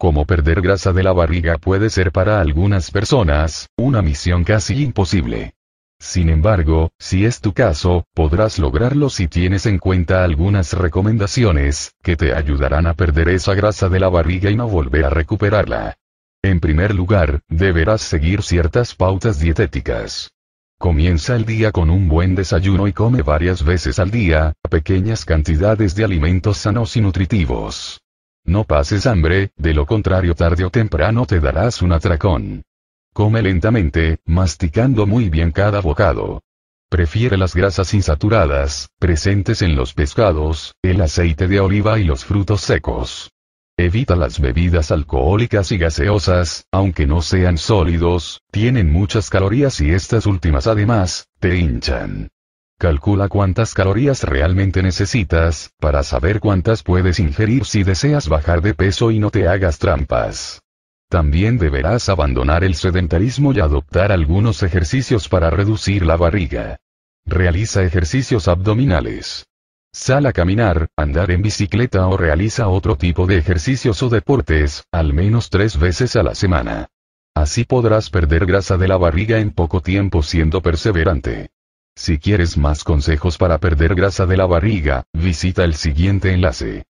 Como perder grasa de la barriga puede ser para algunas personas, una misión casi imposible. Sin embargo, si es tu caso, podrás lograrlo si tienes en cuenta algunas recomendaciones, que te ayudarán a perder esa grasa de la barriga y no volver a recuperarla. En primer lugar, deberás seguir ciertas pautas dietéticas. Comienza el día con un buen desayuno y come varias veces al día, pequeñas cantidades de alimentos sanos y nutritivos. No pases hambre, de lo contrario tarde o temprano te darás un atracón. Come lentamente, masticando muy bien cada bocado. Prefiere las grasas insaturadas, presentes en los pescados, el aceite de oliva y los frutos secos. Evita las bebidas alcohólicas y gaseosas, aunque no sean sólidos, tienen muchas calorías y estas últimas además, te hinchan. Calcula cuántas calorías realmente necesitas, para saber cuántas puedes ingerir si deseas bajar de peso y no te hagas trampas. También deberás abandonar el sedentarismo y adoptar algunos ejercicios para reducir la barriga. Realiza ejercicios abdominales. Sal a caminar, andar en bicicleta o realiza otro tipo de ejercicios o deportes, al menos tres veces a la semana. Así podrás perder grasa de la barriga en poco tiempo siendo perseverante. Si quieres más consejos para perder grasa de la barriga, visita el siguiente enlace.